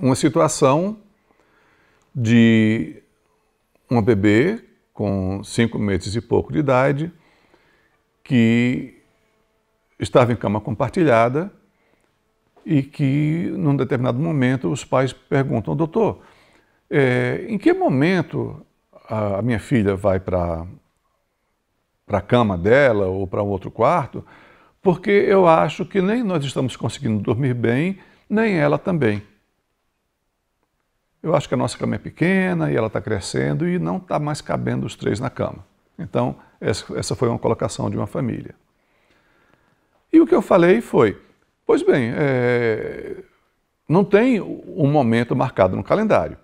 uma situação de uma bebê com cinco meses e pouco de idade que estava em cama compartilhada e que, num determinado momento, os pais perguntam, doutor, é, em que momento a minha filha vai para a cama dela ou para outro quarto? Porque eu acho que nem nós estamos conseguindo dormir bem, nem ela também eu acho que a nossa cama é pequena e ela está crescendo e não está mais cabendo os três na cama. Então, essa foi uma colocação de uma família. E o que eu falei foi: pois bem, é, não tem um momento marcado no calendário,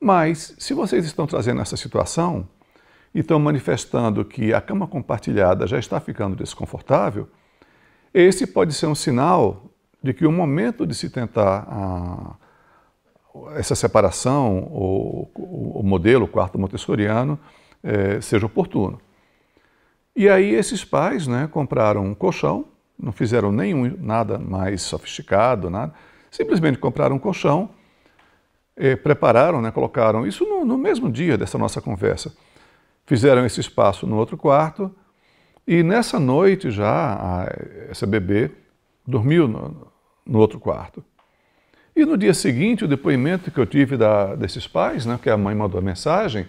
mas se vocês estão trazendo essa situação e estão manifestando que a cama compartilhada já está ficando desconfortável, esse pode ser um sinal de que o momento de se tentar. Ah, essa separação, o, o modelo, o quarto montessoriano, é, seja oportuno. E aí esses pais né, compraram um colchão, não fizeram nenhum nada mais sofisticado, nada, simplesmente compraram um colchão, é, prepararam, né, colocaram isso no, no mesmo dia dessa nossa conversa. Fizeram esse espaço no outro quarto e nessa noite já a, essa bebê dormiu no, no outro quarto. E no dia seguinte, o depoimento que eu tive da, desses pais, né, que a mãe mandou a mensagem,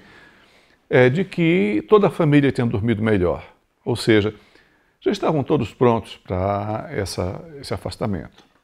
é de que toda a família tinha dormido melhor. Ou seja, já estavam todos prontos para esse afastamento.